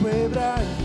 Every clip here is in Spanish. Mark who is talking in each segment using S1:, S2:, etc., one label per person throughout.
S1: quebrar.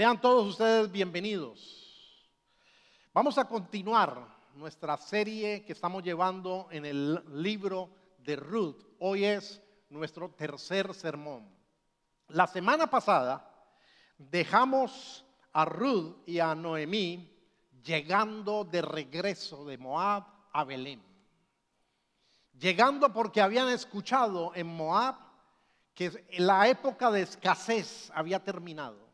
S2: Sean todos ustedes bienvenidos. Vamos a continuar nuestra serie que estamos llevando en el libro de Ruth. Hoy es nuestro tercer sermón. La semana pasada dejamos a Ruth y a Noemí llegando de regreso de Moab a Belén. Llegando porque habían escuchado en Moab que la época de escasez había terminado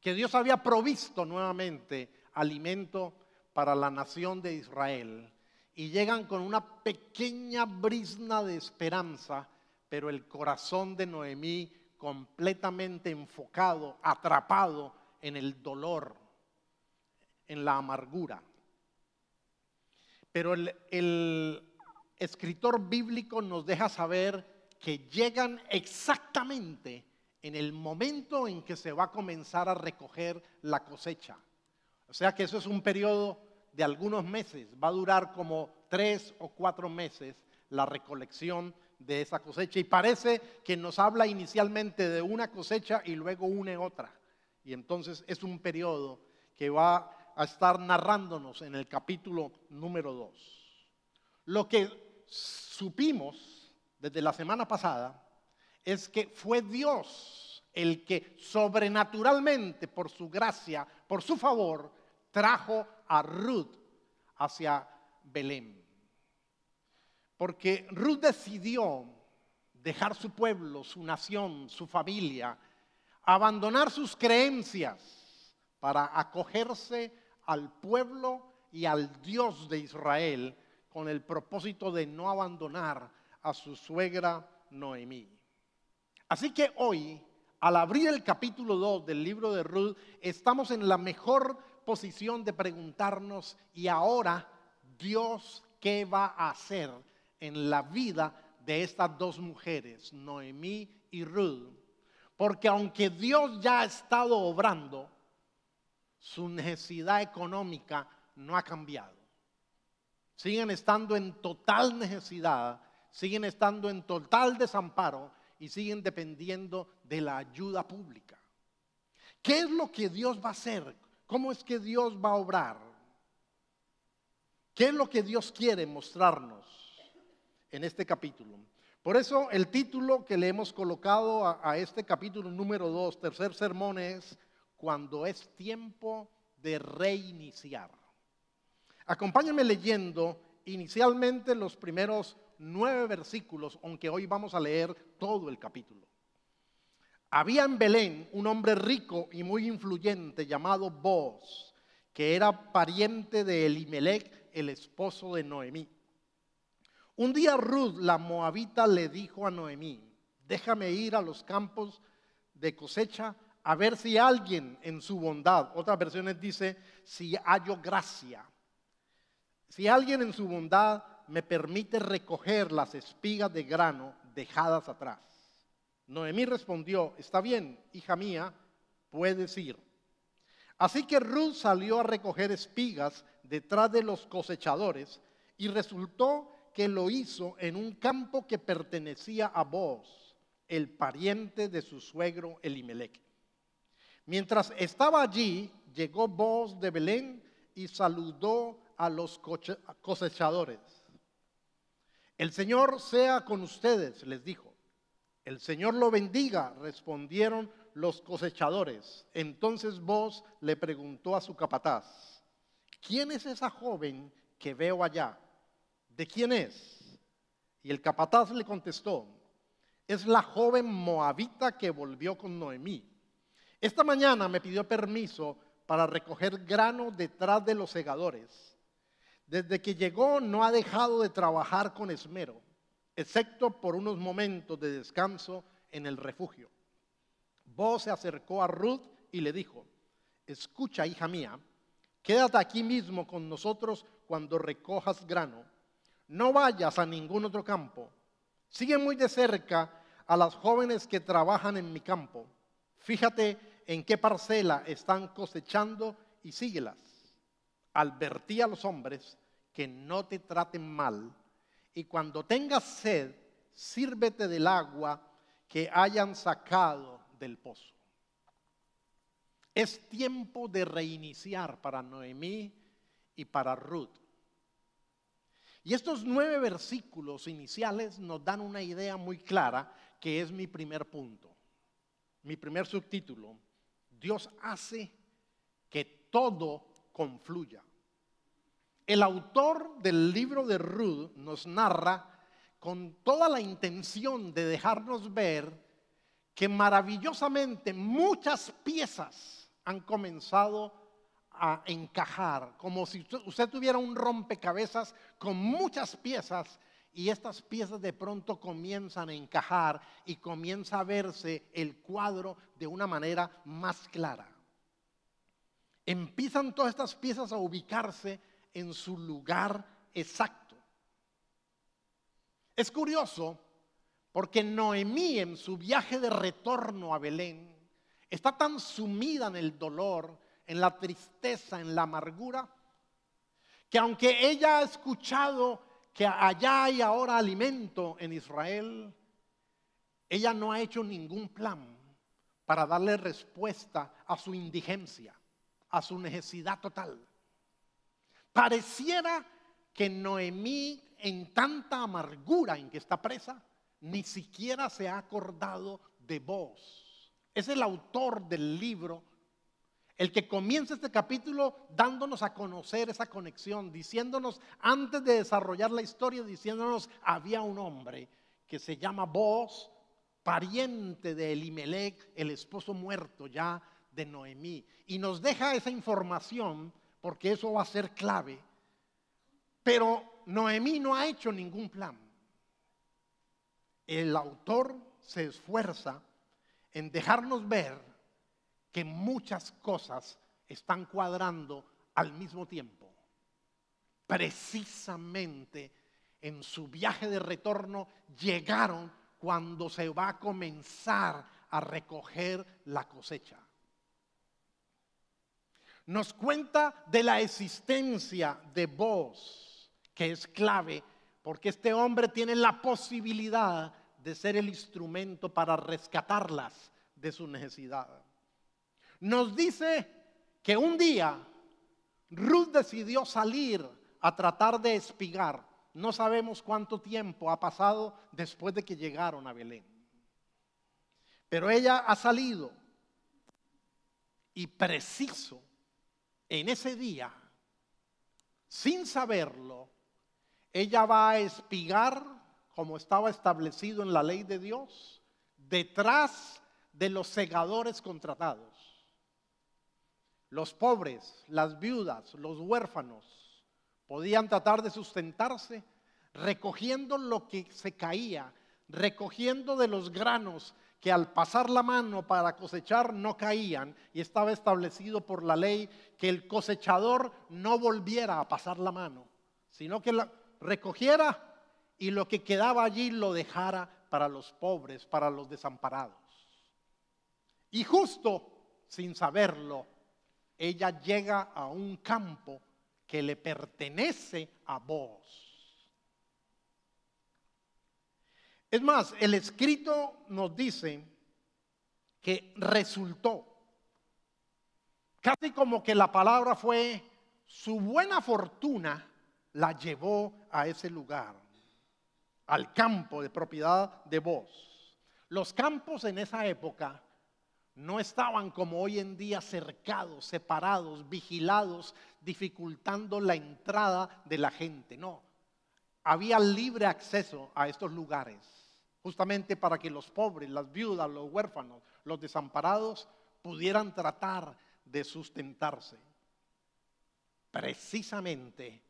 S2: que Dios había provisto nuevamente alimento para la nación de Israel. Y llegan con una pequeña brisna de esperanza, pero el corazón de Noemí completamente enfocado, atrapado en el dolor, en la amargura. Pero el, el escritor bíblico nos deja saber que llegan exactamente en el momento en que se va a comenzar a recoger la cosecha. O sea que eso es un periodo de algunos meses, va a durar como tres o cuatro meses la recolección de esa cosecha. Y parece que nos habla inicialmente de una cosecha y luego une otra. Y entonces es un periodo que va a estar narrándonos en el capítulo número dos. Lo que supimos desde la semana pasada es que fue Dios el que sobrenaturalmente, por su gracia, por su favor, trajo a Ruth hacia Belén. Porque Ruth decidió dejar su pueblo, su nación, su familia, abandonar sus creencias para acogerse al pueblo y al Dios de Israel con el propósito de no abandonar a su suegra Noemí. Así que hoy, al abrir el capítulo 2 del libro de Ruth, estamos en la mejor posición de preguntarnos, ¿y ahora Dios qué va a hacer en la vida de estas dos mujeres, Noemí y Ruth? Porque aunque Dios ya ha estado obrando, su necesidad económica no ha cambiado. Siguen estando en total necesidad, siguen estando en total desamparo y siguen dependiendo de la ayuda pública. ¿Qué es lo que Dios va a hacer? ¿Cómo es que Dios va a obrar? ¿Qué es lo que Dios quiere mostrarnos en este capítulo? Por eso el título que le hemos colocado a, este capítulo número 2, tercer sermón, es Cuando es tiempo de reiniciar. Acompáñame leyendo inicialmente los primeros nueve versículos, aunque hoy vamos a leer todo el capítulo. Había en Belén un hombre rico y muy influyente llamado Boz, que era pariente de Elimelech, el esposo de Noemí. Un día Ruth, la moabita, le dijo a Noemí, déjame ir a los campos de cosecha a ver si alguien en su bondad, otras versiones dice, si hallo gracia, si alguien en su bondad me permite recoger las espigas de grano dejadas atrás. Noemí respondió, está bien, hija mía, puedes ir. Así que Ruth salió a recoger espigas detrás de los cosechadores y resultó que lo hizo en un campo que pertenecía a Boaz, el pariente de su suegro Elimelech. Mientras estaba allí, llegó Boaz de Belén y saludó a los cosechadores. El Señor sea con ustedes, les dijo. El Señor lo bendiga, respondieron los cosechadores. Entonces vos le preguntó a su capataz, ¿quién es esa joven que veo allá? ¿De quién es? Y el capataz le contestó, es la joven moabita que volvió con Noemí. Esta mañana me pidió permiso para recoger grano detrás de los segadores desde que llegó no ha dejado de trabajar con esmero, excepto por unos momentos de descanso en el refugio. Vos se acercó a Ruth y le dijo, escucha hija mía, quédate aquí mismo con nosotros cuando recojas grano, no vayas a ningún otro campo, sigue muy de cerca a las jóvenes que trabajan en mi campo, fíjate en qué parcela están cosechando y síguelas advertí a los hombres que no te traten mal, y cuando tengas sed, sírvete del agua que hayan sacado del pozo. Es tiempo de reiniciar para Noemí y para Ruth. Y estos nueve versículos iniciales nos dan una idea muy clara que es mi primer punto, mi primer subtítulo. Dios hace que todo confluya. El autor del libro de Ruth nos narra con toda la intención de dejarnos ver que maravillosamente muchas piezas han comenzado a encajar, como si usted tuviera un rompecabezas con muchas piezas y estas piezas de pronto comienzan a encajar y comienza a verse el cuadro de una manera más clara. Empiezan todas estas piezas a ubicarse en su lugar exacto. Es curioso porque Noemí en su viaje de retorno a Belén está tan sumida en el dolor, en la tristeza, en la amargura, que aunque ella ha escuchado que allá hay ahora alimento en Israel, ella no ha hecho ningún plan para darle respuesta a su indigencia, a su necesidad total. Pareciera que Noemí, en tanta amargura en que está presa, ni siquiera se ha acordado de vos. Es el autor del libro el que comienza este capítulo dándonos a conocer esa conexión, diciéndonos, antes de desarrollar la historia, diciéndonos, había un hombre que se llama vos, pariente de Elimelech, el esposo muerto ya de Noemí. Y nos deja esa información porque eso va a ser clave. Pero Noemí no ha hecho ningún plan. El autor se esfuerza en dejarnos ver que muchas cosas están cuadrando al mismo tiempo. Precisamente en su viaje de retorno llegaron cuando se va a comenzar a recoger la cosecha nos cuenta de la existencia de voz, que es clave, porque este hombre tiene la posibilidad de ser el instrumento para rescatarlas de su necesidad. Nos dice que un día Ruth decidió salir a tratar de espigar. No sabemos cuánto tiempo ha pasado después de que llegaron a Belén. Pero ella ha salido y preciso en ese día, sin saberlo, ella va a espigar, como estaba establecido en la ley de Dios, detrás de los segadores contratados. Los pobres, las viudas, los huérfanos podían tratar de sustentarse recogiendo lo que se caía, recogiendo de los granos, que al pasar la mano para cosechar no caían y estaba establecido por la ley que el cosechador no volviera a pasar la mano, sino que la recogiera y lo que quedaba allí lo dejara para los pobres, para los desamparados. Y justo, sin saberlo, ella llega a un campo que le pertenece a vos. Es más, el escrito nos dice que resultó, casi como que la palabra fue, su buena fortuna la llevó a ese lugar, al campo de propiedad de vos. Los campos en esa época no estaban como hoy en día cercados, separados, vigilados, dificultando la entrada de la gente. No, había libre acceso a estos lugares justamente para que los pobres, las viudas, los huérfanos, los desamparados pudieran tratar de sustentarse. Precisamente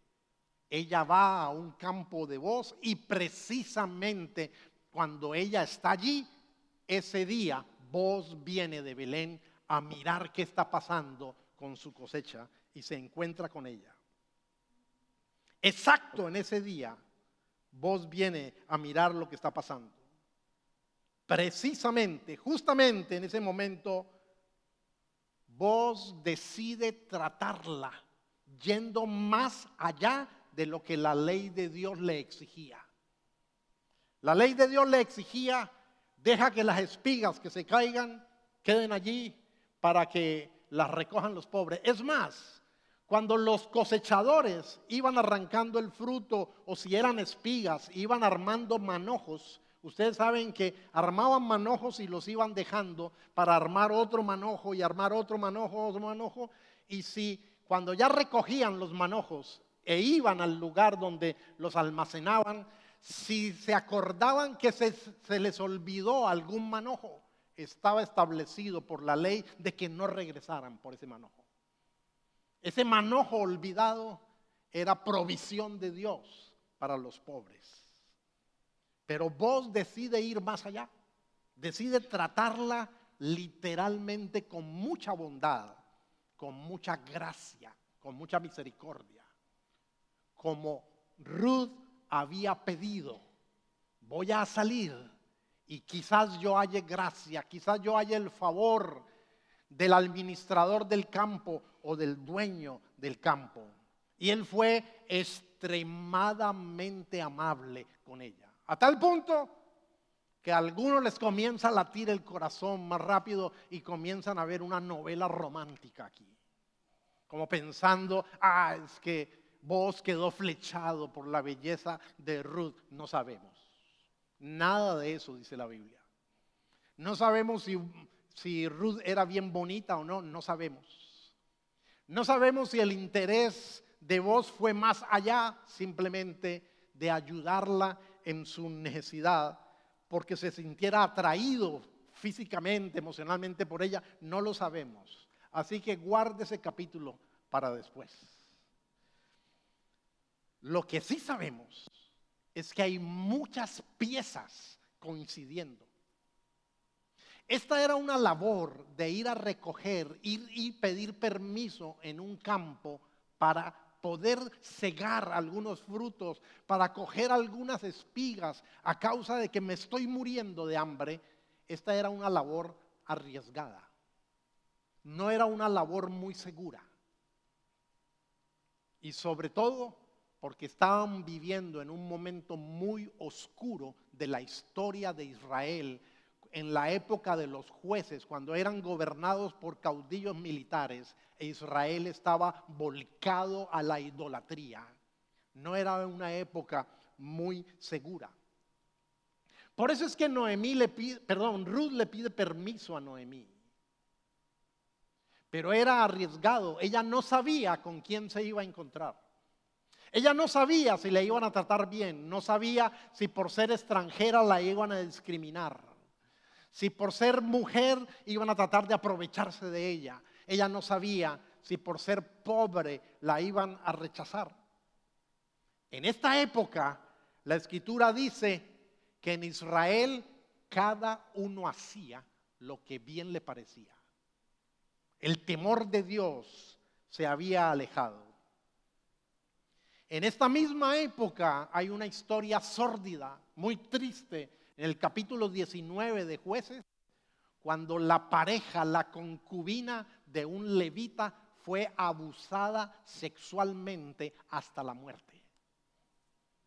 S2: ella va a un campo de voz y precisamente cuando ella está allí, ese día voz viene de Belén a mirar qué está pasando con su cosecha y se encuentra con ella. Exacto en ese día, vos viene a mirar lo que está pasando precisamente, justamente en ese momento, vos decide tratarla yendo más allá de lo que la ley de Dios le exigía. La ley de Dios le exigía, deja que las espigas que se caigan queden allí para que las recojan los pobres. Es más, cuando los cosechadores iban arrancando el fruto o si eran espigas, iban armando manojos Ustedes saben que armaban manojos y los iban dejando para armar otro manojo y armar otro manojo, otro manojo. Y si cuando ya recogían los manojos e iban al lugar donde los almacenaban, si se acordaban que se, se les olvidó algún manojo, estaba establecido por la ley de que no regresaran por ese manojo. Ese manojo olvidado era provisión de Dios para los pobres. Pero vos decide ir más allá. Decide tratarla literalmente con mucha bondad, con mucha gracia, con mucha misericordia. Como Ruth había pedido, voy a salir y quizás yo halle gracia, quizás yo haya el favor del administrador del campo o del dueño del campo. Y él fue extremadamente amable con ella. A tal punto que a algunos les comienza a latir el corazón más rápido y comienzan a ver una novela romántica aquí. Como pensando, ah, es que vos quedó flechado por la belleza de Ruth. No sabemos. Nada de eso dice la Biblia. No sabemos si, si Ruth era bien bonita o no, no sabemos. No sabemos si el interés de vos fue más allá simplemente de ayudarla en su necesidad, porque se sintiera atraído físicamente, emocionalmente por ella, no lo sabemos. Así que guarde ese capítulo para después. Lo que sí sabemos es que hay muchas piezas coincidiendo. Esta era una labor de ir a recoger, y pedir permiso en un campo para poder cegar algunos frutos, para coger algunas espigas a causa de que me estoy muriendo de hambre, esta era una labor arriesgada. No era una labor muy segura. Y sobre todo porque estaban viviendo en un momento muy oscuro de la historia de Israel en la época de los jueces, cuando eran gobernados por caudillos militares, Israel estaba volcado a la idolatría. No era una época muy segura. Por eso es que Noemí le pide, perdón, Ruth le pide permiso a Noemí. Pero era arriesgado, ella no sabía con quién se iba a encontrar. Ella no sabía si le iban a tratar bien, no sabía si por ser extranjera la iban a discriminar si por ser mujer iban a tratar de aprovecharse de ella. Ella no sabía si por ser pobre la iban a rechazar. En esta época, la escritura dice que en Israel cada uno hacía lo que bien le parecía. El temor de Dios se había alejado. En esta misma época hay una historia sórdida muy triste en el capítulo 19 de jueces, cuando la pareja, la concubina de un levita fue abusada sexualmente hasta la muerte.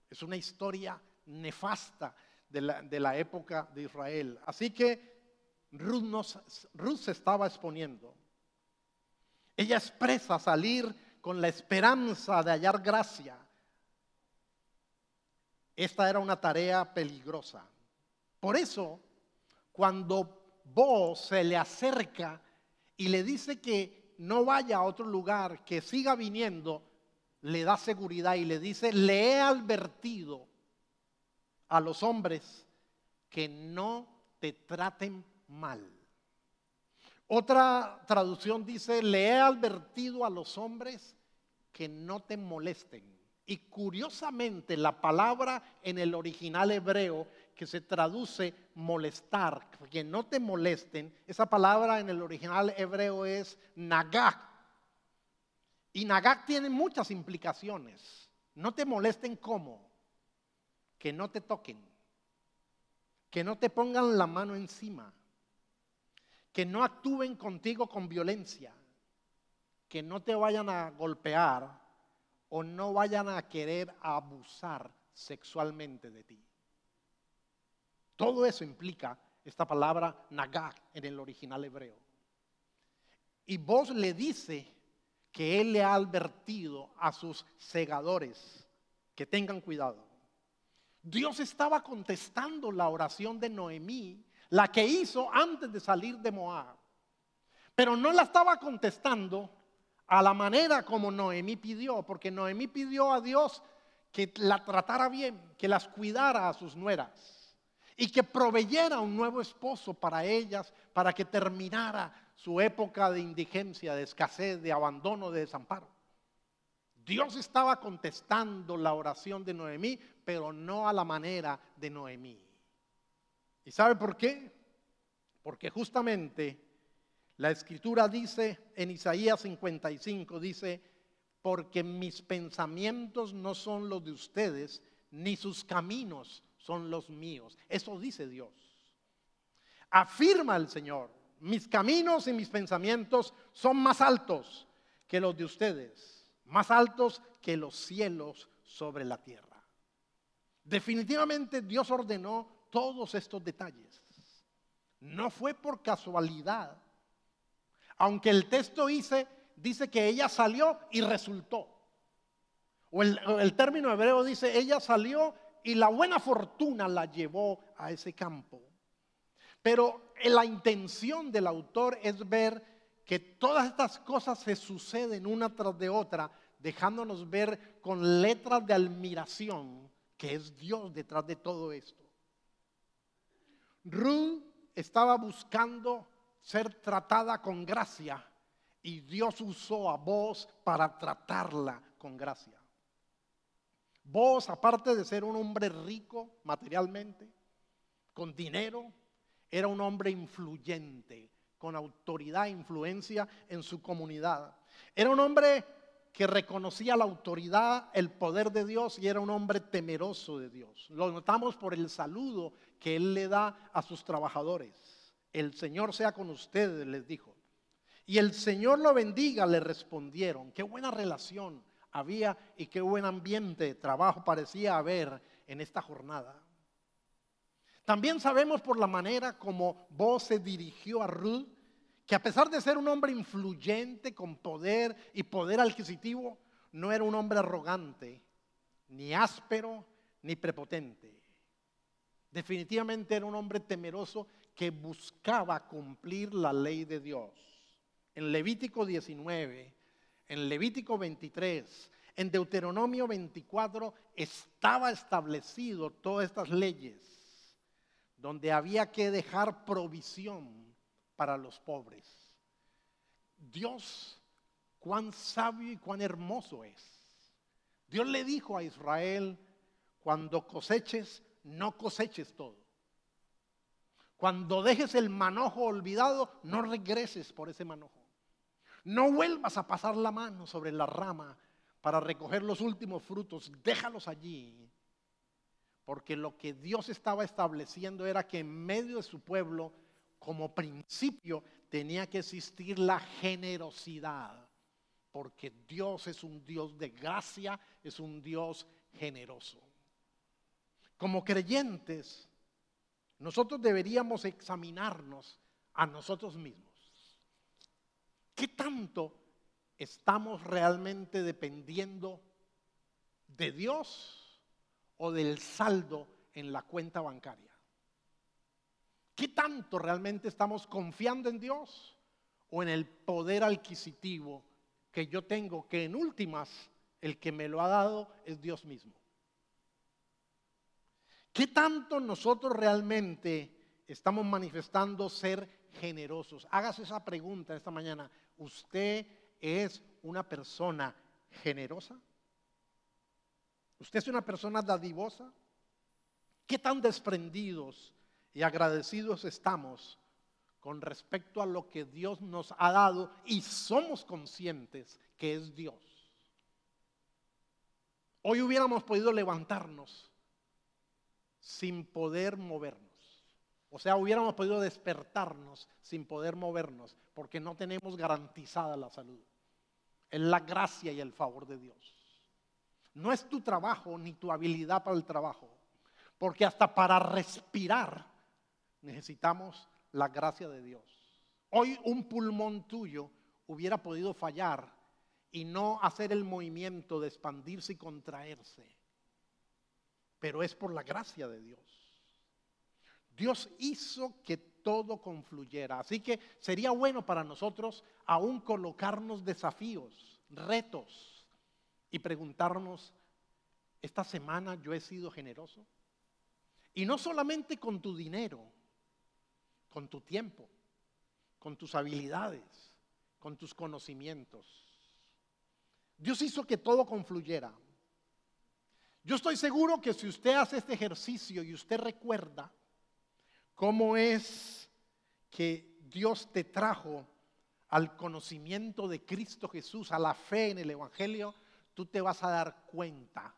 S2: Es una historia nefasta de la, época de Israel. Así que Ruth, Ruth se estaba exponiendo. Ella expresa salir con la esperanza de hallar gracia. Esta era una tarea peligrosa. Por eso, cuando Bo se le acerca y le dice que no vaya a otro lugar, que siga viniendo, le da seguridad y le dice, le he advertido a los hombres que no te traten mal. Otra traducción dice, le he advertido a los hombres que no te molesten. Y curiosamente la palabra en el original hebreo que se traduce molestar, que no te molesten, esa palabra en el original hebreo es nagak. Y nagak tiene muchas implicaciones. No te molesten ¿cómo? que no te toquen, que no te pongan la mano encima, que no actúen contigo con violencia, que no te vayan a golpear o no vayan a querer abusar sexualmente de ti. Todo eso implica esta palabra nagar en el original hebreo. Y vos le dice que él le ha advertido a sus segadores que tengan cuidado. Dios estaba contestando la oración de Noemí, la que hizo antes de salir de Moab. Pero no la estaba contestando a la manera como Noemí pidió, porque Noemí pidió a Dios que la tratara bien, que las cuidara a sus nueras y que proveyera un nuevo esposo para ellas, para que terminara su época de indigencia, de escasez, de abandono, de desamparo. Dios estaba contestando la oración de Noemí, pero no a la manera de Noemí. ¿Y sabe por qué? Porque justamente la escritura dice en Isaías 55, dice, porque mis pensamientos no son los de ustedes, ni sus caminos son los míos. Eso dice Dios. Afirma el Señor, mis caminos y mis pensamientos son más altos que los de ustedes, más altos que los cielos sobre la tierra. Definitivamente Dios ordenó todos estos detalles. No fue por casualidad aunque el texto dice, dice que ella salió y resultó. O el, el término hebreo dice, ella salió y la buena fortuna la llevó a ese campo. Pero eh, la intención del autor es ver que todas estas cosas se suceden una tras de otra, dejándonos ver con letras de admiración que es Dios detrás de todo esto. Ruth estaba buscando ser tratada con gracia y Dios usó a vos para tratarla con gracia. Vos, aparte de ser un hombre rico materialmente, con dinero, era un hombre influyente, con autoridad e influencia en su comunidad. Era un hombre que reconocía la autoridad, el poder de Dios y era un hombre temeroso de Dios. Lo notamos por el saludo que él le da a sus trabajadores. El Señor sea con ustedes, les dijo. Y el Señor lo bendiga, le respondieron. Qué buena relación había y qué buen ambiente de trabajo parecía haber en esta jornada. También sabemos por la manera como vos se dirigió a Ruth, que a pesar de ser un hombre influyente, con poder y poder adquisitivo, no era un hombre arrogante, ni áspero, ni prepotente. Definitivamente era un hombre temeroso que buscaba cumplir la ley de Dios. En Levítico 19, en Levítico 23, en Deuteronomio 24 estaba establecido todas estas leyes, donde había que dejar provisión para los pobres. Dios, cuán sabio y cuán hermoso es. Dios le dijo a Israel, cuando coseches, no coseches todo. Cuando dejes el manojo olvidado, no regreses por ese manojo. No vuelvas a pasar la mano sobre la rama para recoger los últimos frutos. Déjalos allí. Porque lo que Dios estaba estableciendo era que en medio de su pueblo, como principio, tenía que existir la generosidad. Porque Dios es un Dios de gracia, es un Dios generoso. Como creyentes, nosotros deberíamos examinarnos a nosotros mismos. ¿Qué tanto estamos realmente dependiendo de Dios o del saldo en la cuenta bancaria? ¿Qué tanto realmente estamos confiando en Dios o en el poder adquisitivo que yo tengo, que en últimas el que me lo ha dado es Dios mismo? ¿Qué tanto nosotros realmente estamos manifestando ser generosos? Hágase esa pregunta esta mañana. ¿Usted es una persona generosa? ¿Usted es una persona dadivosa? ¿Qué tan desprendidos y agradecidos estamos con respecto a lo que Dios nos ha dado y somos conscientes que es Dios? Hoy hubiéramos podido levantarnos sin poder movernos. O sea, hubiéramos podido despertarnos sin poder movernos porque no tenemos garantizada la salud. Es la gracia y el favor de Dios. No es tu trabajo ni tu habilidad para el trabajo, porque hasta para respirar necesitamos la gracia de Dios. Hoy un pulmón tuyo hubiera podido fallar y no hacer el movimiento de expandirse y contraerse pero es por la gracia de Dios. Dios hizo que todo confluyera. Así que sería bueno para nosotros aún colocarnos desafíos, retos y preguntarnos, ¿esta semana yo he sido generoso? Y no solamente con tu dinero, con tu tiempo, con tus habilidades, con tus conocimientos. Dios hizo que todo confluyera. Yo estoy seguro que si usted hace este ejercicio y usted recuerda cómo es que Dios te trajo al conocimiento de Cristo Jesús, a la fe en el Evangelio, tú te vas a dar cuenta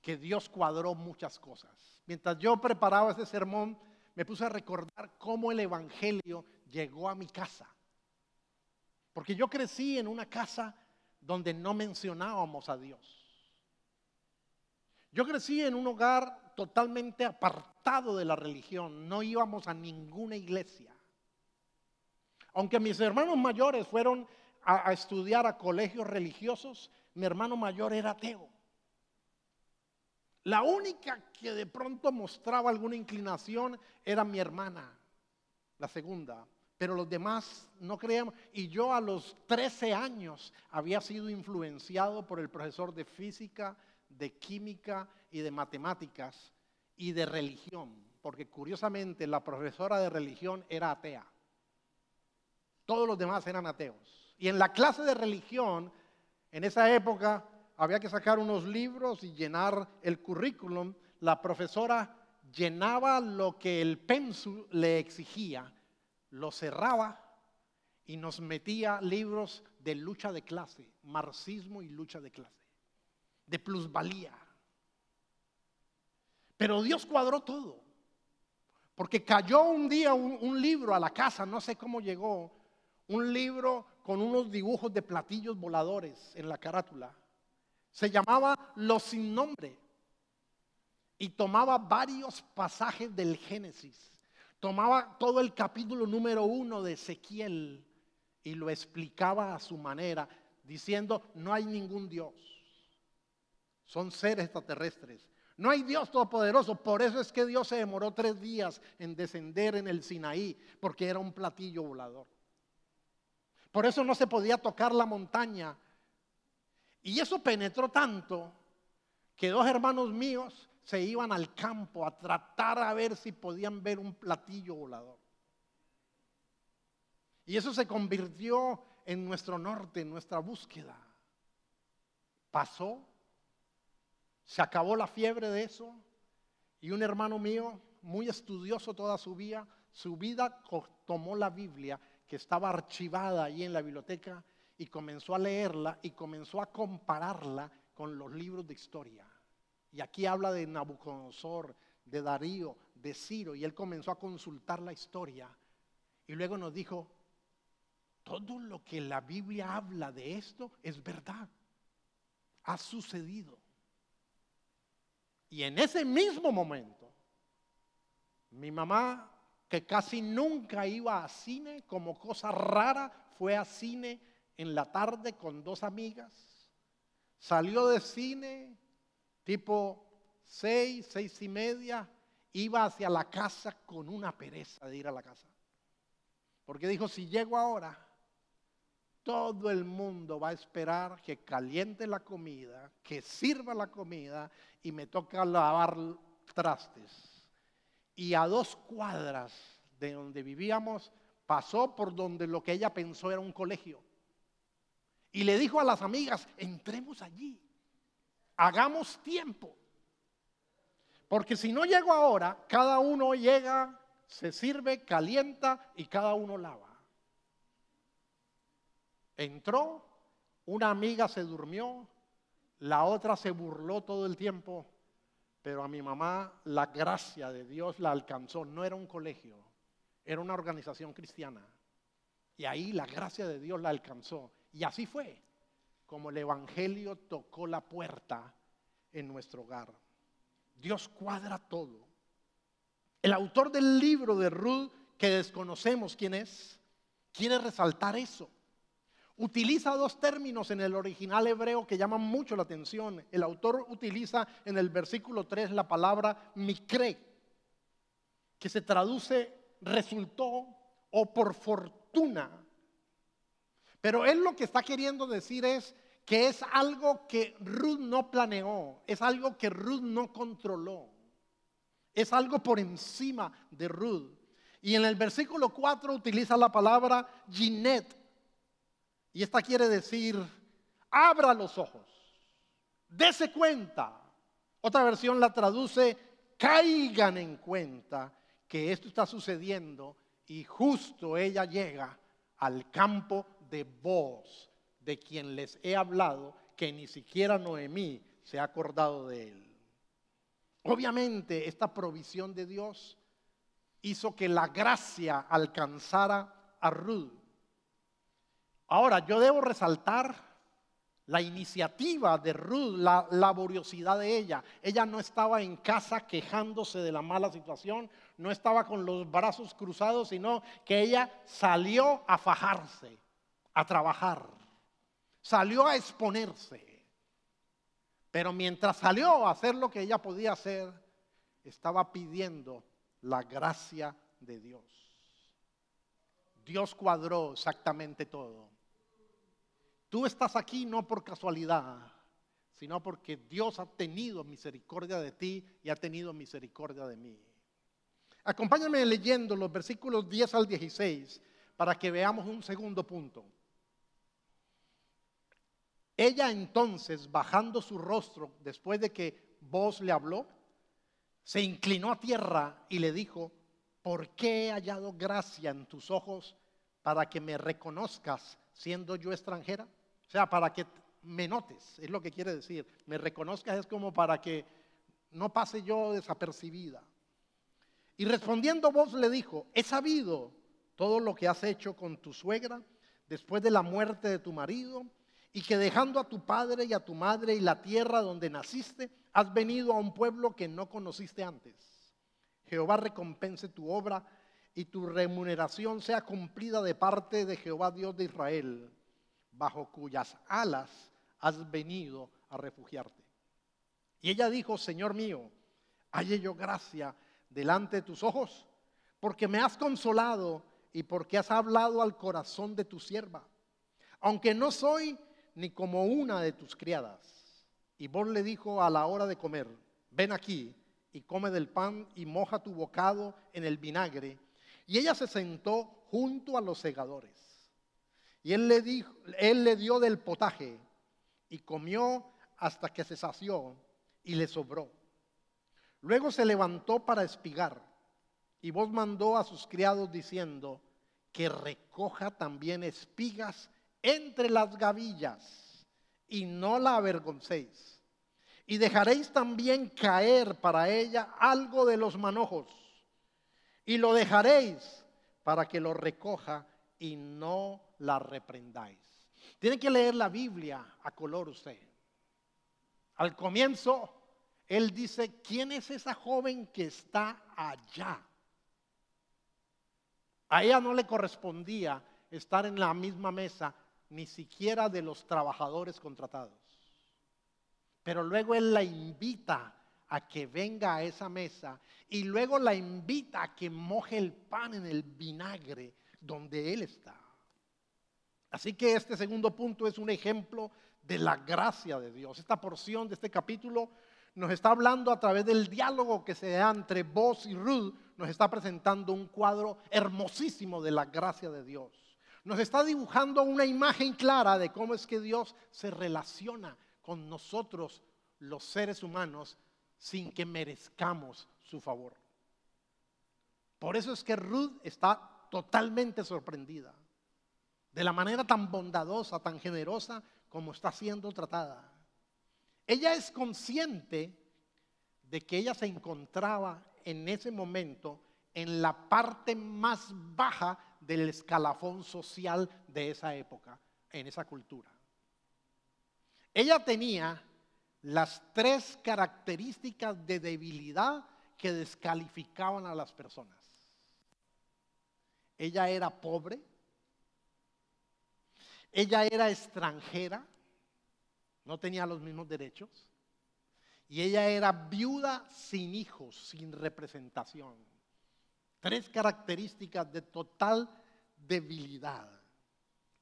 S2: que Dios cuadró muchas cosas. Mientras yo preparaba este sermón, me puse a recordar cómo el Evangelio llegó a mi casa. Porque yo crecí en una casa donde no mencionábamos a Dios. Yo crecí en un hogar totalmente apartado de la religión, no íbamos a ninguna iglesia. Aunque mis hermanos mayores fueron a, estudiar a colegios religiosos, mi hermano mayor era ateo. La única que de pronto mostraba alguna inclinación era mi hermana, la segunda, pero los demás no creían, Y yo a los 13 años había sido influenciado por el profesor de física de química y de matemáticas y de religión, porque curiosamente la profesora de religión era atea. Todos los demás eran ateos. Y en la clase de religión, en esa época, había que sacar unos libros y llenar el currículum. La profesora llenaba lo que el pensu le exigía, lo cerraba y nos metía libros de lucha de clase, marxismo y lucha de clase de plusvalía. Pero Dios cuadró todo. Porque cayó un día un, libro a la casa, no sé cómo llegó, un libro con unos dibujos de platillos voladores en la carátula. Se llamaba Lo sin nombre y tomaba varios pasajes del Génesis. Tomaba todo el capítulo número uno de Ezequiel y lo explicaba a su manera, diciendo, no hay ningún Dios. Son seres extraterrestres. No hay Dios todopoderoso. Por eso es que Dios se demoró tres días en descender en el Sinaí, porque era un platillo volador. Por eso no se podía tocar la montaña. Y eso penetró tanto que dos hermanos míos se iban al campo a tratar a ver si podían ver un platillo volador. Y eso se convirtió en nuestro norte, en nuestra búsqueda. Pasó se acabó la fiebre de eso y un hermano mío, muy estudioso toda su vida, su vida tomó la Biblia que estaba archivada ahí en la biblioteca y comenzó a leerla y comenzó a compararla con los libros de historia. Y aquí habla de Nabucodonosor, de Darío, de Ciro, y él comenzó a consultar la historia. Y luego nos dijo, todo lo que la Biblia habla de esto es verdad, ha sucedido. Y en ese mismo momento, mi mamá, que casi nunca iba a cine como cosa rara, fue a cine en la tarde con dos amigas. Salió de cine tipo seis, seis y media, iba hacia la casa con una pereza de ir a la casa. Porque dijo, si llego ahora, todo el mundo va a esperar que caliente la comida, que sirva la comida y me toca lavar trastes. Y a dos cuadras de donde vivíamos pasó por donde lo que ella pensó era un colegio. Y le dijo a las amigas, entremos allí, hagamos tiempo. Porque si no llego ahora, cada uno llega, se sirve, calienta y cada uno lava. Entró, una amiga se durmió, la otra se burló todo el tiempo, pero a mi mamá la gracia de Dios la alcanzó. No era un colegio, era una organización cristiana. Y ahí la gracia de Dios la alcanzó. Y así fue como el Evangelio tocó la puerta en nuestro hogar. Dios cuadra todo. El autor del libro de Ruth, que desconocemos quién es, quiere resaltar eso utiliza dos términos en el original hebreo que llaman mucho la atención. El autor utiliza en el versículo 3 la palabra mikre, que se traduce resultó o por fortuna. Pero él lo que está queriendo decir es que es algo que Ruth no planeó, es algo que Ruth no controló, es algo por encima de Ruth. Y en el versículo 4 utiliza la palabra Ginet, y esta quiere decir, abra los ojos, dése cuenta. Otra versión la traduce, caigan en cuenta que esto está sucediendo y justo ella llega al campo de voz de quien les he hablado, que ni siquiera Noemí se ha acordado de él. Obviamente esta provisión de Dios hizo que la gracia alcanzara a Ruth Ahora, yo debo resaltar la iniciativa de Ruth, la laboriosidad de ella. Ella no estaba en casa quejándose de la mala situación, no estaba con los brazos cruzados, sino que ella salió a fajarse, a trabajar, salió a exponerse. Pero mientras salió a hacer lo que ella podía hacer, estaba pidiendo la gracia de Dios. Dios cuadró exactamente todo. Tú estás aquí no por casualidad, sino porque Dios ha tenido misericordia de ti y ha tenido misericordia de mí. Acompáñame leyendo los versículos 10 al 16 para que veamos un segundo punto. Ella entonces, bajando su rostro después de que vos le habló, se inclinó a tierra y le dijo, ¿por qué he hallado gracia en tus ojos para que me reconozcas siendo yo extranjera? O sea, para que me notes, es lo que quiere decir. Me reconozcas es como para que no pase yo desapercibida. Y respondiendo vos le dijo, he sabido todo lo que has hecho con tu suegra después de la muerte de tu marido y que dejando a tu padre y a tu madre y la tierra donde naciste, has venido a un pueblo que no conociste antes. Jehová recompense tu obra y tu remuneración sea cumplida de parte de Jehová Dios de Israel bajo cuyas alas has venido a refugiarte. Y ella dijo, Señor mío, halle yo gracia delante de tus ojos, porque me has consolado y porque has hablado al corazón de tu sierva, aunque no soy ni como una de tus criadas. Y vos le dijo a la hora de comer, ven aquí y come del pan y moja tu bocado en el vinagre. Y ella se sentó junto a los segadores. Y él le, dijo, él le dio del potaje y comió hasta que se sació y le sobró. Luego se levantó para espigar y vos mandó a sus criados diciendo que recoja también espigas entre las gavillas y no la avergoncéis. Y dejaréis también caer para ella algo de los manojos y lo dejaréis para que lo recoja y no la reprendáis. Tiene que leer la Biblia a color usted. Al comienzo, él dice, ¿quién es esa joven que está allá? A ella no le correspondía estar en la misma mesa ni siquiera de los trabajadores contratados. Pero luego él la invita a que venga a esa mesa y luego la invita a que moje el pan en el vinagre donde Él está. Así que este segundo punto es un ejemplo de la gracia de Dios. Esta porción de este capítulo nos está hablando a través del diálogo que se da entre vos y Ruth, nos está presentando un cuadro hermosísimo de la gracia de Dios. Nos está dibujando una imagen clara de cómo es que Dios se relaciona con nosotros, los seres humanos, sin que merezcamos su favor. Por eso es que Ruth está totalmente sorprendida de la manera tan bondadosa, tan generosa como está siendo tratada. Ella es consciente de que ella se encontraba en ese momento en la parte más baja del escalafón social de esa época, en esa cultura. Ella tenía las tres características de debilidad que descalificaban a las personas. Ella era pobre, ella era extranjera, no tenía los mismos derechos, y ella era viuda sin hijos, sin representación. Tres características de total debilidad.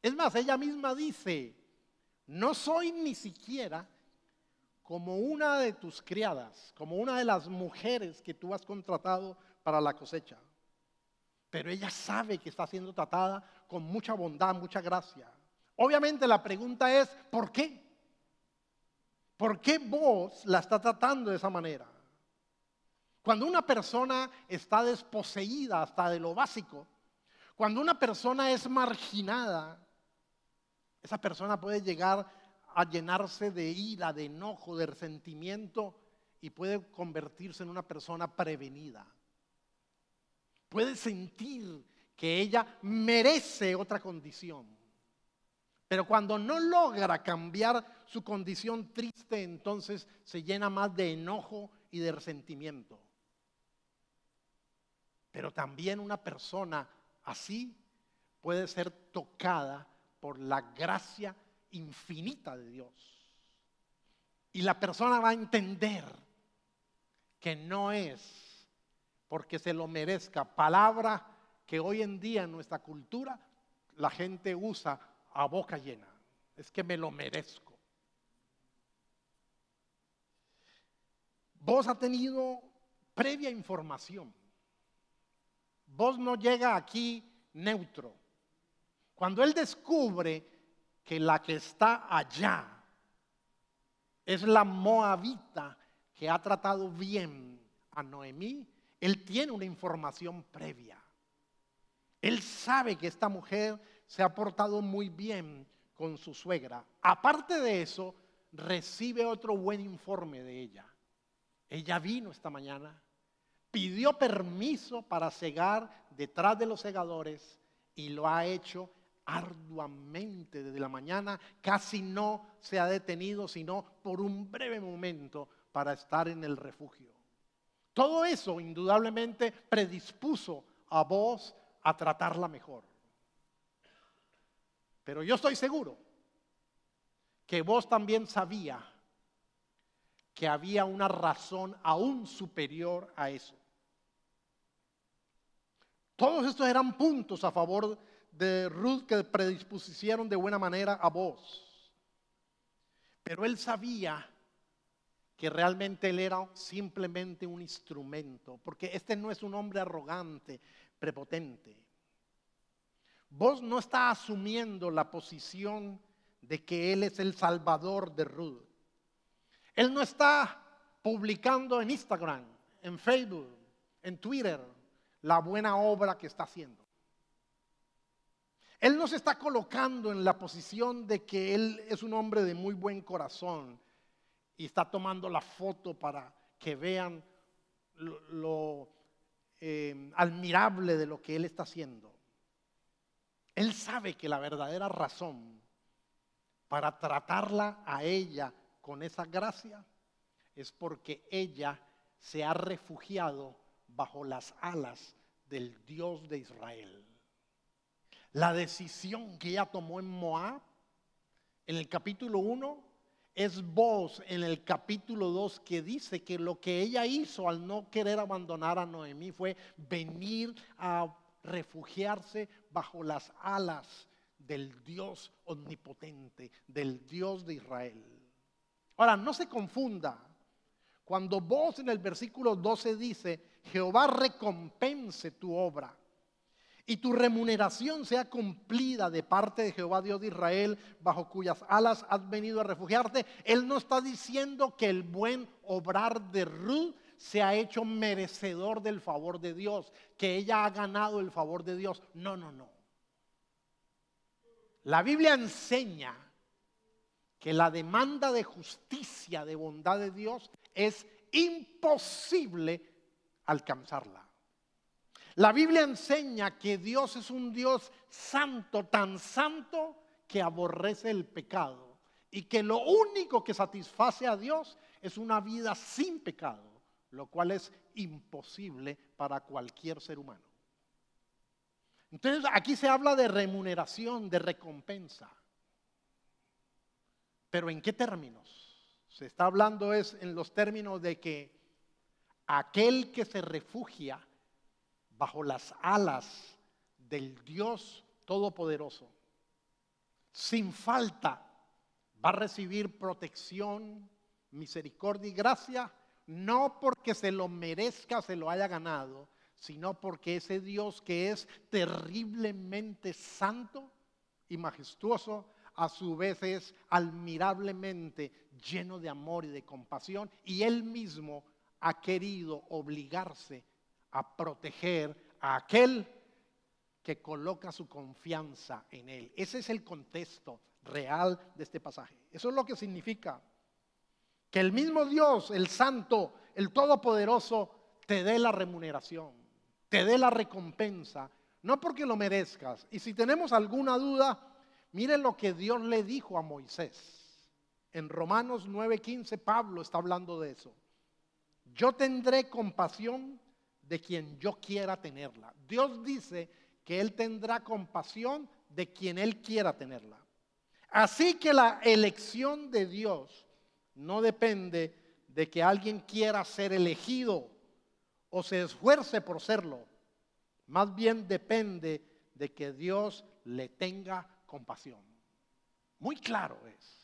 S2: Es más, ella misma dice, no soy ni siquiera como una de tus criadas, como una de las mujeres que tú has contratado para la cosecha pero ella sabe que está siendo tratada con mucha bondad, mucha gracia. Obviamente la pregunta es, ¿por qué? ¿Por qué vos la está tratando de esa manera? Cuando una persona está desposeída hasta de lo básico, cuando una persona es marginada, esa persona puede llegar a llenarse de ira, de enojo, de resentimiento y puede convertirse en una persona prevenida puede sentir que ella merece otra condición. Pero cuando no logra cambiar su condición triste, entonces se llena más de enojo y de resentimiento. Pero también una persona así puede ser tocada por la gracia infinita de Dios. Y la persona va a entender que no es porque se lo merezca. Palabra que hoy en día en nuestra cultura la gente usa a boca llena. Es que me lo merezco. Vos ha tenido previa información. Vos no llega aquí neutro. Cuando él descubre que la que está allá es la moabita que ha tratado bien a Noemí, él tiene una información previa. Él sabe que esta mujer se ha portado muy bien con su suegra. Aparte de eso, recibe otro buen informe de ella. Ella vino esta mañana, pidió permiso para cegar detrás de los segadores y lo ha hecho arduamente desde la mañana, casi no se ha detenido, sino por un breve momento para estar en el refugio. Todo eso indudablemente predispuso a vos a tratarla mejor. Pero yo estoy seguro que vos también sabía que había una razón aún superior a eso. Todos estos eran puntos a favor de Ruth que predispusieron de buena manera a vos. Pero él sabía que realmente él era simplemente un instrumento, porque este no es un hombre arrogante, prepotente. Vos no está asumiendo la posición de que él es el salvador de Ruth. Él no está publicando en Instagram, en Facebook, en Twitter, la buena obra que está haciendo. Él no se está colocando en la posición de que él es un hombre de muy buen corazón y está tomando la foto para que vean lo, eh, admirable de lo que él está haciendo. Él sabe que la verdadera razón para tratarla a ella con esa gracia es porque ella se ha refugiado bajo las alas del Dios de Israel. La decisión que ella tomó en Moab, en el capítulo 1, es vos en el capítulo 2 que dice que lo que ella hizo al no querer abandonar a Noemí fue venir a refugiarse bajo las alas del Dios omnipotente, del Dios de Israel. Ahora, no se confunda. Cuando vos en el versículo 12 dice, Jehová recompense tu obra y tu remuneración sea cumplida de parte de Jehová Dios de Israel, bajo cuyas alas has venido a refugiarte. Él no está diciendo que el buen obrar de Ruth se ha hecho merecedor del favor de Dios, que ella ha ganado el favor de Dios. No, no, no. La Biblia enseña que la demanda de justicia, de bondad de Dios, es imposible alcanzarla. La Biblia enseña que Dios es un Dios santo, tan santo que aborrece el pecado y que lo único que satisface a Dios es una vida sin pecado, lo cual es imposible para cualquier ser humano. Entonces aquí se habla de remuneración, de recompensa. Pero ¿en qué términos? Se está hablando es en los términos de que aquel que se refugia bajo las alas del Dios Todopoderoso. Sin falta va a recibir protección, misericordia y gracia, no porque se lo merezca, se lo haya ganado, sino porque ese Dios que es terriblemente santo y majestuoso, a su vez es admirablemente lleno de amor y de compasión, y él mismo ha querido obligarse a proteger a aquel que coloca su confianza en Él. Ese es el contexto real de este pasaje. Eso es lo que significa que el mismo Dios, el Santo, el Todopoderoso, te dé la remuneración, te dé la recompensa, no porque lo merezcas. Y si tenemos alguna duda, mire lo que Dios le dijo a Moisés. En Romanos 9:15 Pablo está hablando de eso. Yo tendré compasión de quien yo quiera tenerla. Dios dice que Él tendrá compasión de quien Él quiera tenerla. Así que la elección de Dios no depende de que alguien quiera ser elegido o se esfuerce por serlo. Más bien depende de que Dios le tenga compasión. Muy claro es.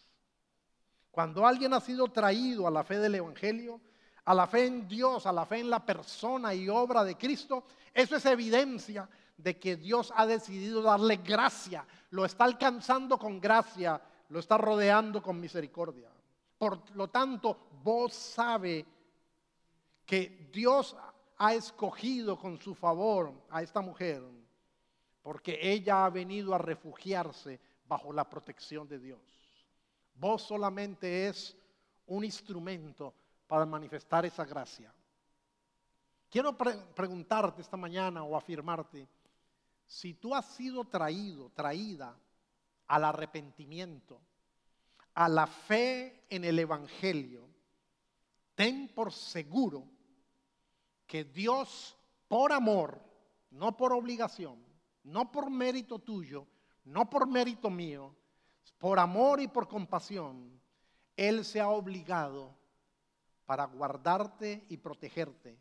S2: Cuando alguien ha sido traído a la fe del Evangelio, a la fe en Dios, a la fe en la persona y obra de Cristo, eso es evidencia de que Dios ha decidido darle gracia, lo está alcanzando con gracia, lo está rodeando con misericordia. Por lo tanto, vos sabe que Dios ha escogido con su favor a esta mujer, porque ella ha venido a refugiarse bajo la protección de Dios. Vos solamente es un instrumento para manifestar esa gracia. Quiero preguntarte esta mañana o afirmarte, si tú has sido traído, traída al arrepentimiento, a la fe en el Evangelio, ten por seguro que Dios, por amor, no por obligación, no por mérito tuyo, no por mérito mío, por amor y por compasión, Él se ha obligado para guardarte y protegerte,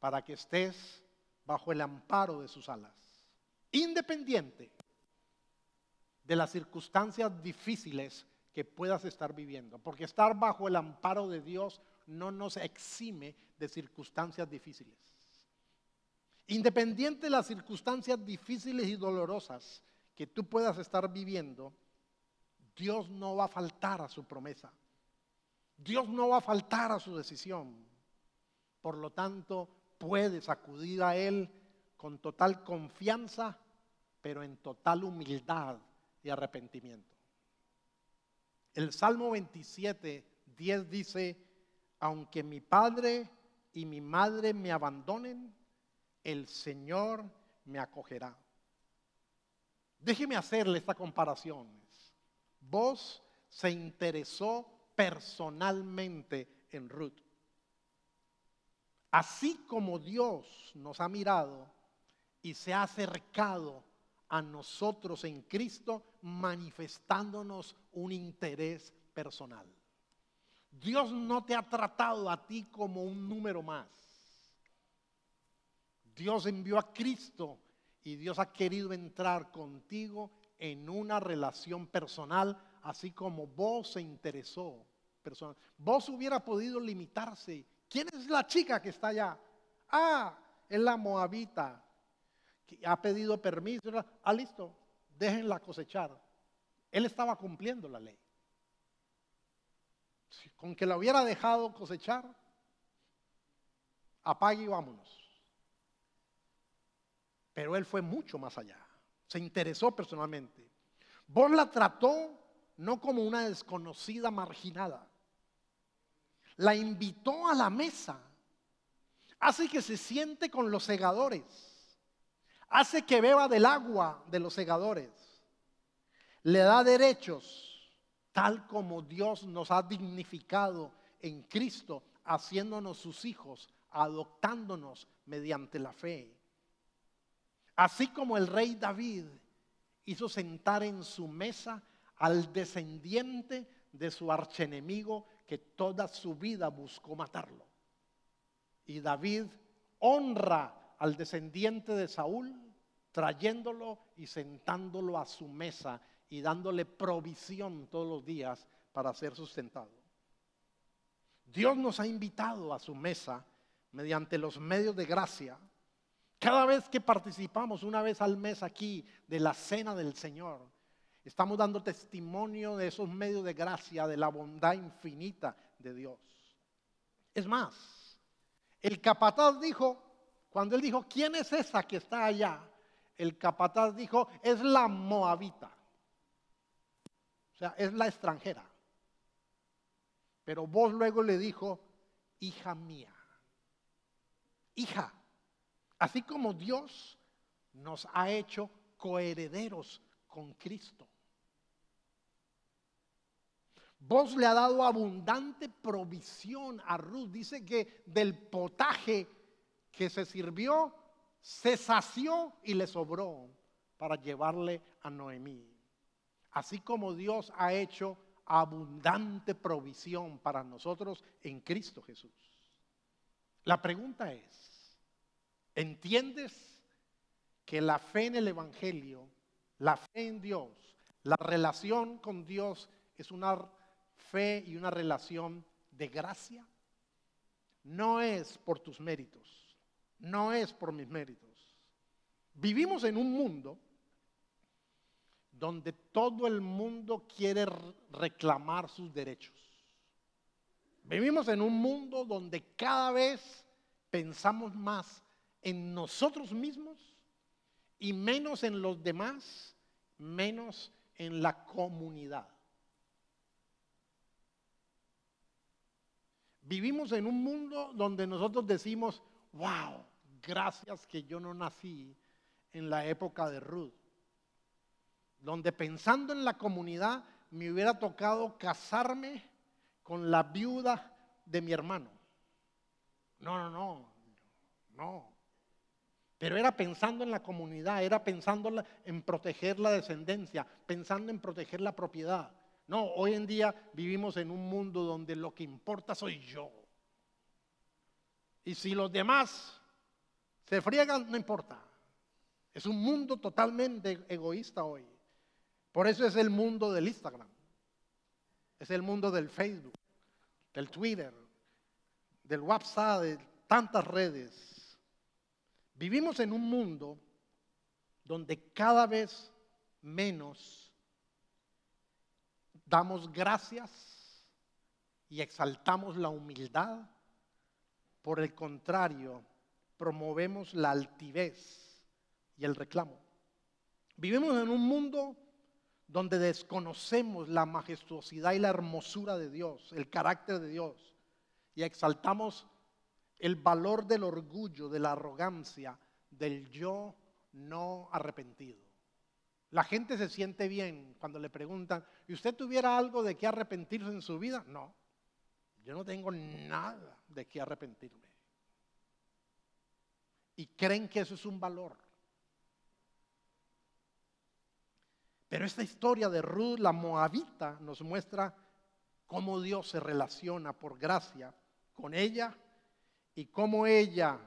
S2: para que estés bajo el amparo de sus alas, independiente de las circunstancias difíciles que puedas estar viviendo, porque estar bajo el amparo de Dios no nos exime de circunstancias difíciles. Independiente de las circunstancias difíciles y dolorosas que tú puedas estar viviendo, Dios no va a faltar a su promesa. Dios no va a faltar a su decisión. Por lo tanto, puedes acudir a Él con total confianza, pero en total humildad y arrepentimiento. El Salmo 27, 10 dice, aunque mi padre y mi madre me abandonen, el Señor me acogerá. Déjeme hacerle esta comparación. Vos se interesó personalmente en Ruth. Así como Dios nos ha mirado y se ha acercado a nosotros en Cristo, manifestándonos un interés personal. Dios no te ha tratado a ti como un número más. Dios envió a Cristo y Dios ha querido entrar contigo en una relación personal así como vos se interesó. Persona. Vos hubiera podido limitarse. ¿Quién es la chica que está allá? Ah, es la moabita. Que ha pedido permiso. Ah, listo, déjenla cosechar. Él estaba cumpliendo la ley. con que la hubiera dejado cosechar, apague y vámonos. Pero él fue mucho más allá. Se interesó personalmente. Vos la trató no como una desconocida marginada. La invitó a la mesa. Hace que se siente con los segadores. Hace que beba del agua de los segadores. Le da derechos, tal como Dios nos ha dignificado en Cristo, haciéndonos sus hijos, adoptándonos mediante la fe. Así como el rey David hizo sentar en su mesa al descendiente de su archenemigo que toda su vida buscó matarlo. Y David honra al descendiente de Saúl trayéndolo y sentándolo a su mesa y dándole provisión todos los días para ser sustentado. Dios nos ha invitado a su mesa mediante los medios de gracia. Cada vez que participamos una vez al mes aquí de la cena del Señor, Estamos dando testimonio de esos medios de gracia, de la bondad infinita de Dios. Es más, el capataz dijo, cuando él dijo, ¿quién es esa que está allá? El capataz dijo, es la moabita. O sea, es la extranjera. Pero vos luego le dijo, hija mía, hija, así como Dios nos ha hecho coherederos con Cristo. Vos le ha dado abundante provisión a Ruth. Dice que del potaje que se sirvió, se sació y le sobró para llevarle a Noemí. Así como Dios ha hecho abundante provisión para nosotros en Cristo Jesús. La pregunta es, ¿entiendes que la fe en el Evangelio, la fe en Dios, la relación con Dios es una fe y una relación de gracia no es por tus méritos, no es por mis méritos. Vivimos en un mundo donde todo el mundo quiere reclamar sus derechos. Vivimos en un mundo donde cada vez pensamos más en nosotros mismos y menos en los demás, menos en la comunidad. Vivimos en un mundo donde nosotros decimos, wow, gracias que yo no nací en la época de Ruth, donde pensando en la comunidad me hubiera tocado casarme con la viuda de mi hermano. No, no, no, no. Pero era pensando en la comunidad, era pensando en proteger la descendencia, pensando en proteger la propiedad. No, hoy en día vivimos en un mundo donde lo que importa soy yo. Y si los demás se friegan, no importa. Es un mundo totalmente egoísta hoy. Por eso es el mundo del Instagram. Es el mundo del Facebook, del Twitter, del WhatsApp, de tantas redes. Vivimos en un mundo donde cada vez menos damos gracias y exaltamos la humildad. Por el contrario, promovemos la altivez y el reclamo. Vivimos en un mundo donde desconocemos la majestuosidad y la hermosura de Dios, el carácter de Dios, y exaltamos el valor del orgullo, de la arrogancia, del yo no arrepentido. La gente se siente bien cuando le preguntan, ¿y usted tuviera algo de qué arrepentirse en su vida? No, yo no tengo nada de qué arrepentirme. Y creen que eso es un valor. Pero esta historia de Ruth, la moabita, nos muestra cómo Dios se relaciona por gracia con ella y cómo ella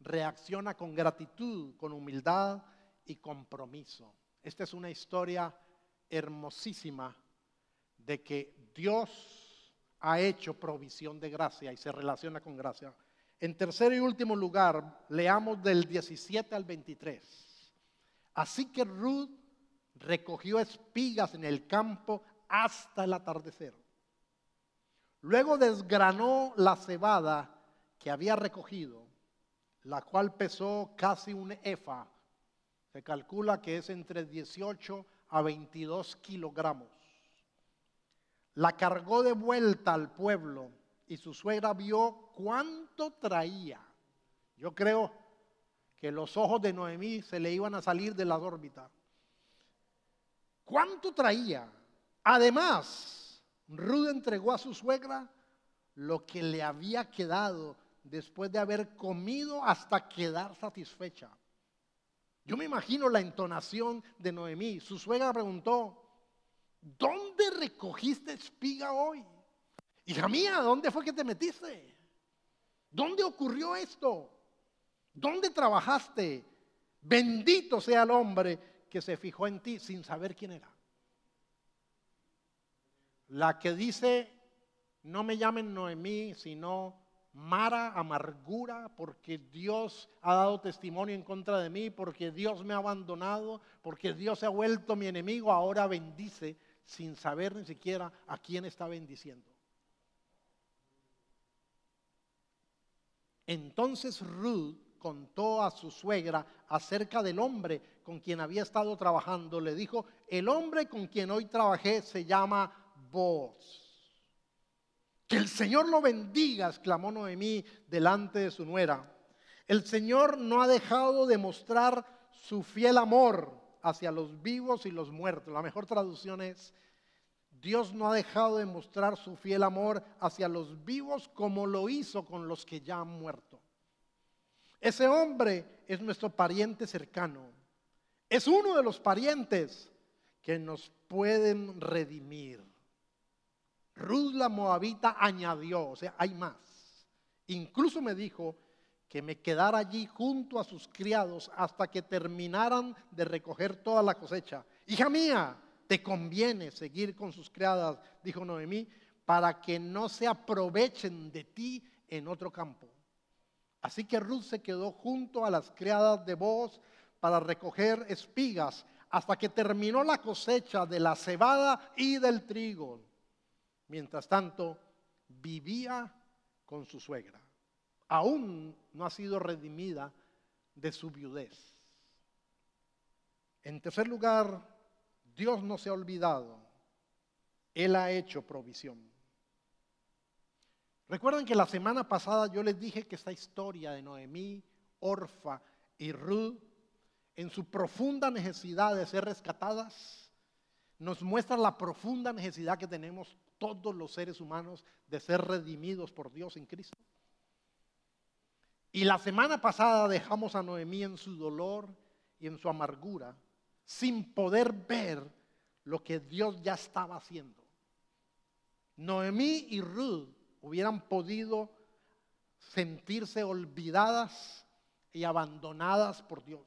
S2: reacciona con gratitud, con humildad y compromiso. Esta es una historia hermosísima de que Dios ha hecho provisión de gracia y se relaciona con gracia. En tercer y último lugar, leamos del 17 al 23. Así que Ruth recogió espigas en el campo hasta el atardecer. Luego desgranó la cebada que había recogido, la cual pesó casi un efa se calcula que es entre 18 a 22 kilogramos. La cargó de vuelta al pueblo y su suegra vio cuánto traía. Yo creo que los ojos de Noemí se le iban a salir de la órbita. ¿Cuánto traía? Además, Ruth entregó a su suegra lo que le había quedado después de haber comido hasta quedar satisfecha. Yo me imagino la entonación de Noemí. Su suegra preguntó, ¿dónde recogiste espiga hoy? Hija mía, ¿dónde fue que te metiste? ¿Dónde ocurrió esto? ¿Dónde trabajaste? Bendito sea el hombre que se fijó en ti sin saber quién era. La que dice, no me llamen Noemí, sino mara amargura porque Dios ha dado testimonio en contra de mí, porque Dios me ha abandonado, porque Dios se ha vuelto mi enemigo, ahora bendice sin saber ni siquiera a quién está bendiciendo. Entonces Ruth contó a su suegra acerca del hombre con quien había estado trabajando. Le dijo, el hombre con quien hoy trabajé se llama Boaz. Que el Señor lo bendiga, exclamó Noemí delante de su nuera. El Señor no ha dejado de mostrar su fiel amor hacia los vivos y los muertos. La mejor traducción es, Dios no ha dejado de mostrar su fiel amor hacia los vivos como lo hizo con los que ya han muerto. Ese hombre es nuestro pariente cercano. Es uno de los parientes que nos pueden redimir. Ruth la Moabita añadió, o sea, hay más. Incluso me dijo que me quedara allí junto a sus criados hasta que terminaran de recoger toda la cosecha. Hija mía, te conviene seguir con sus criadas, dijo Noemí, para que no se aprovechen de ti en otro campo. Así que Ruth se quedó junto a las criadas de Boaz para recoger espigas hasta que terminó la cosecha de la cebada y del trigo. Mientras tanto, vivía con su suegra. Aún no ha sido redimida de su viudez. En tercer lugar, Dios no se ha olvidado. Él ha hecho provisión. Recuerden que la semana pasada yo les dije que esta historia de Noemí, Orfa y Ruth, en su profunda necesidad de ser rescatadas, nos muestra la profunda necesidad que tenemos todos los seres humanos de ser redimidos por Dios en Cristo. Y la semana pasada dejamos a Noemí en su dolor y en su amargura, sin poder ver lo que Dios ya estaba haciendo. Noemí y Ruth hubieran podido sentirse olvidadas y abandonadas por Dios.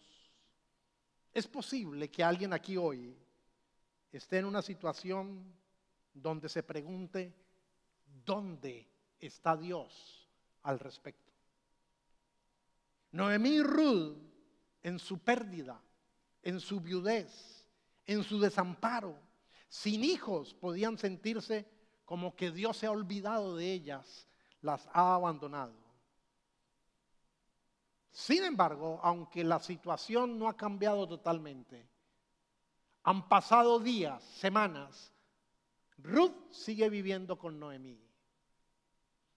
S2: Es posible que alguien aquí hoy esté en una situación donde se pregunte dónde está Dios al respecto. Noemí y Ruth, en su pérdida, en su viudez, en su desamparo, sin hijos, podían sentirse como que Dios se ha olvidado de ellas, las ha abandonado. Sin embargo, aunque la situación no ha cambiado totalmente, han pasado días, semanas, Ruth sigue viviendo con Noemí.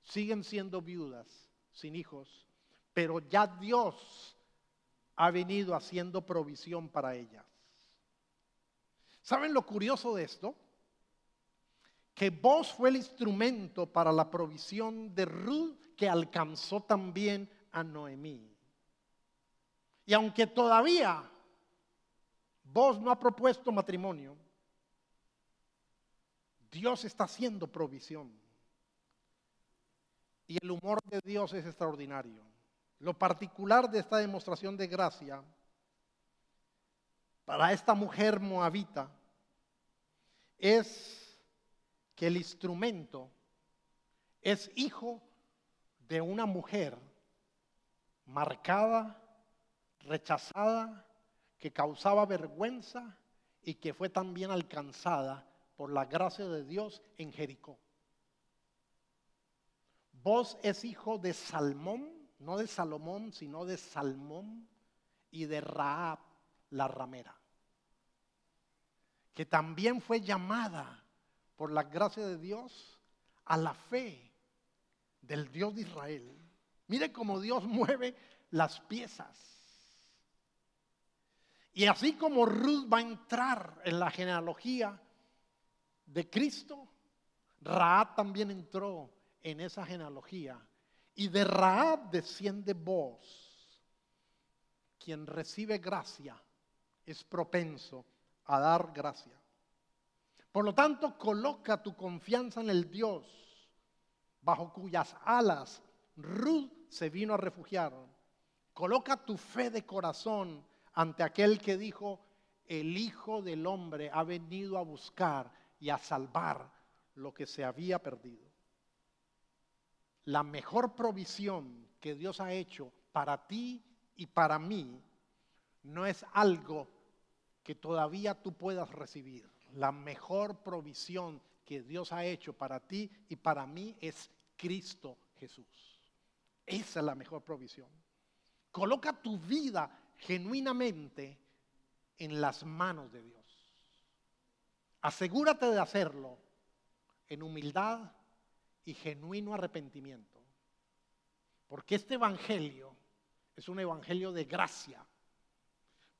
S2: Siguen siendo viudas, sin hijos, pero ya Dios ha venido haciendo provisión para ellas. ¿Saben lo curioso de esto? Que vos fue el instrumento para la provisión de Ruth que alcanzó también a Noemí. Y aunque todavía vos no ha propuesto matrimonio, Dios está haciendo provisión. Y el humor de Dios es extraordinario. Lo particular de esta demostración de gracia para esta mujer moabita es que el instrumento es hijo de una mujer marcada, rechazada, que causaba vergüenza y que fue también alcanzada por la gracia de Dios en Jericó. Vos es hijo de Salmón, no de Salomón, sino de Salmón y de Raab, la ramera, que también fue llamada por la gracia de Dios a la fe del Dios de Israel. Mire cómo Dios mueve las piezas. Y así como Ruth va a entrar en la genealogía de Cristo, Raab también entró en esa genealogía. Y de Raab desciende vos. Quien recibe gracia es propenso a dar gracia. Por lo tanto, coloca tu confianza en el Dios bajo cuyas alas Ruth se vino a refugiar. Coloca tu fe de corazón ante aquel que dijo, el Hijo del Hombre ha venido a buscar y a salvar lo que se había perdido. La mejor provisión que Dios ha hecho para ti y para mí no es algo que todavía tú puedas recibir. La mejor provisión que Dios ha hecho para ti y para mí es Cristo Jesús. Esa es la mejor provisión. Coloca tu vida genuinamente en las manos de Dios. Asegúrate de hacerlo en humildad y genuino arrepentimiento. Porque este Evangelio es un Evangelio de gracia.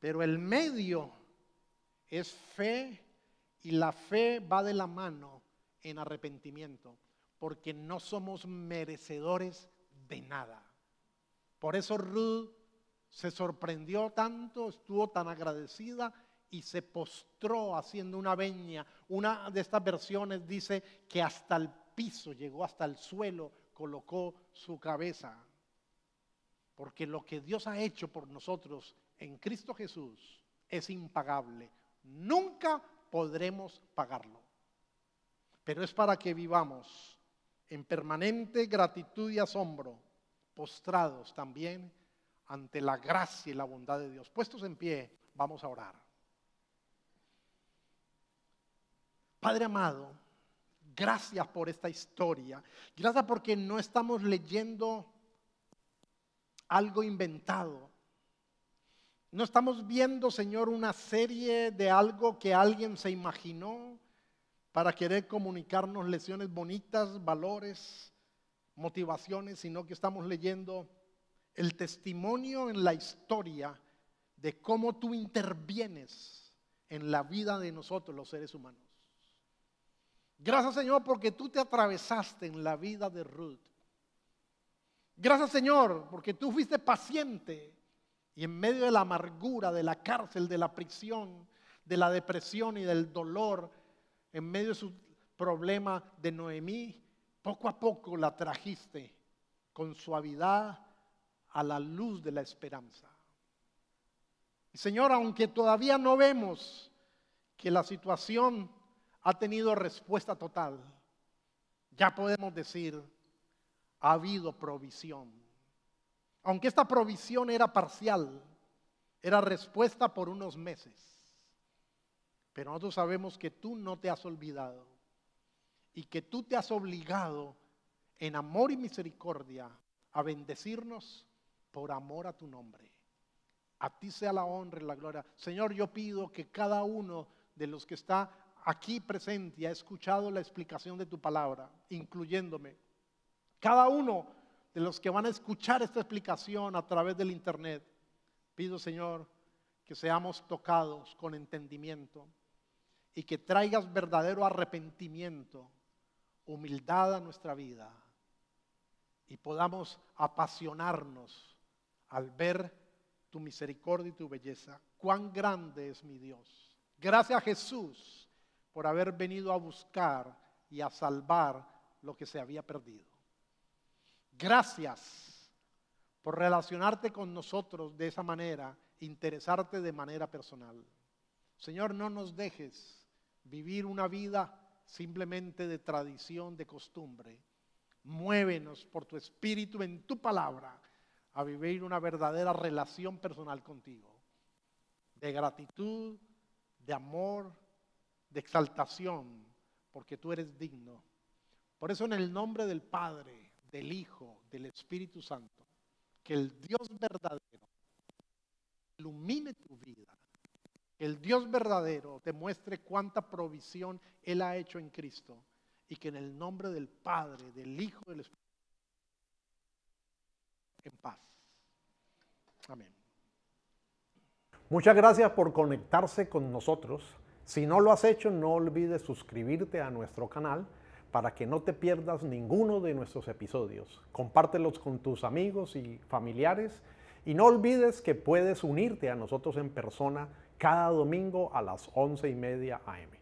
S2: Pero el medio es fe y la fe va de la mano en arrepentimiento. Porque no somos merecedores de nada. Por eso Ruth se sorprendió tanto, estuvo tan agradecida y se postró haciendo una veña. Una de estas versiones dice que hasta el piso, llegó hasta el suelo, colocó su cabeza. Porque lo que Dios ha hecho por nosotros en Cristo Jesús es impagable. Nunca podremos pagarlo. Pero es para que vivamos en permanente gratitud y asombro, postrados también ante la gracia y la bondad de Dios. Puestos en pie, vamos a orar. Padre amado, gracias por esta historia. Gracias porque no estamos leyendo algo inventado. No estamos viendo, Señor, una serie de algo que alguien se imaginó para querer comunicarnos lecciones bonitas, valores, motivaciones, sino que estamos leyendo el testimonio en la historia de cómo tú intervienes en la vida de nosotros los seres humanos. Gracias Señor porque tú te atravesaste en la vida de Ruth. Gracias Señor porque tú fuiste paciente y en medio de la amargura, de la cárcel, de la prisión, de la depresión y del dolor, en medio de su problema de Noemí, poco a poco la trajiste con suavidad a la luz de la esperanza. Señor, aunque todavía no vemos que la situación ha tenido respuesta total. Ya podemos decir, ha habido provisión. Aunque esta provisión era parcial, era respuesta por unos meses. Pero nosotros sabemos que tú no te has olvidado y que tú te has obligado en amor y misericordia a bendecirnos por amor a tu nombre. A ti sea la honra y la gloria. Señor, yo pido que cada uno de los que está aquí presente y ha escuchado la explicación de tu palabra, incluyéndome. Cada uno de los que van a escuchar esta explicación a través del Internet, pido Señor que seamos tocados con entendimiento y que traigas verdadero arrepentimiento, humildad a nuestra vida y podamos apasionarnos al ver tu misericordia y tu belleza. Cuán grande es mi Dios. Gracias a Jesús por haber venido a buscar y a salvar lo que se había perdido. Gracias por relacionarte con nosotros de esa manera, interesarte de manera personal. Señor, no nos dejes vivir una vida simplemente de tradición, de costumbre. Muévenos por tu espíritu en tu palabra a vivir una verdadera relación personal contigo, de gratitud, de amor, de exaltación, porque tú eres digno. Por eso en el nombre del Padre, del Hijo, del Espíritu Santo, que el Dios verdadero ilumine tu vida, que el Dios verdadero te muestre cuánta provisión Él ha hecho en Cristo y que en el nombre del Padre, del Hijo, del Espíritu, en paz. Amén. Muchas gracias por conectarse con nosotros. Si no lo has hecho, no olvides suscribirte a nuestro canal para que no te pierdas ninguno de nuestros episodios. Compártelos con tus amigos y familiares y no olvides que puedes unirte a nosotros en persona cada domingo a las 11 y media AM.